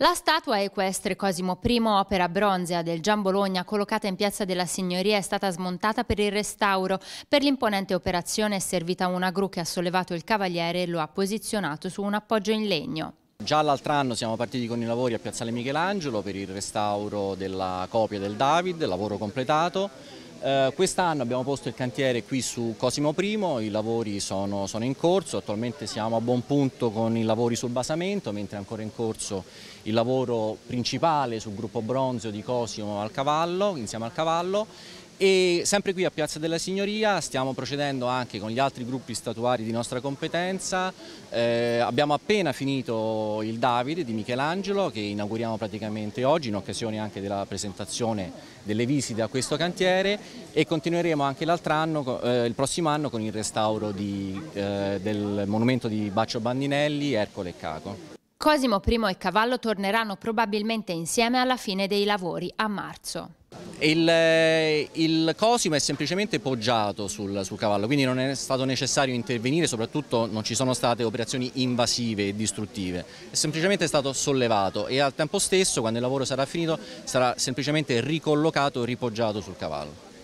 La statua equestre Cosimo I, opera bronzea del Gian Bologna, collocata in Piazza della Signoria, è stata smontata per il restauro. Per l'imponente operazione è servita una gru che ha sollevato il cavaliere e lo ha posizionato su un appoggio in legno. Già l'altro anno siamo partiti con i lavori a Piazzale Michelangelo per il restauro della copia del David, lavoro completato. Eh, Quest'anno abbiamo posto il cantiere qui su Cosimo I, i lavori sono, sono, in corso, attualmente siamo a buon punto con i lavori sul basamento, mentre è ancora in corso il lavoro principale sul gruppo bronzeo di Cosimo al cavallo, insieme al cavallo e sempre qui a Piazza della Signoria stiamo procedendo anche con gli altri gruppi statuari di nostra competenza. Eh, abbiamo appena finito il Davide di Michelangelo che inauguriamo praticamente oggi in occasione anche della presentazione delle visite a questo cantiere e continueremo anche anno, eh, il prossimo anno con il restauro di, eh, del monumento di Baccio Bandinelli, Ercole e Caco. Cosimo I e Cavallo torneranno probabilmente insieme alla fine dei lavori a marzo. Il, eh, il, Cosimo è semplicemente poggiato sul, sul, cavallo, quindi non è stato necessario intervenire, soprattutto non ci sono state operazioni invasive e distruttive, è semplicemente stato sollevato e al tempo stesso, quando il lavoro sarà finito, sarà semplicemente ricollocato e ripoggiato sul cavallo.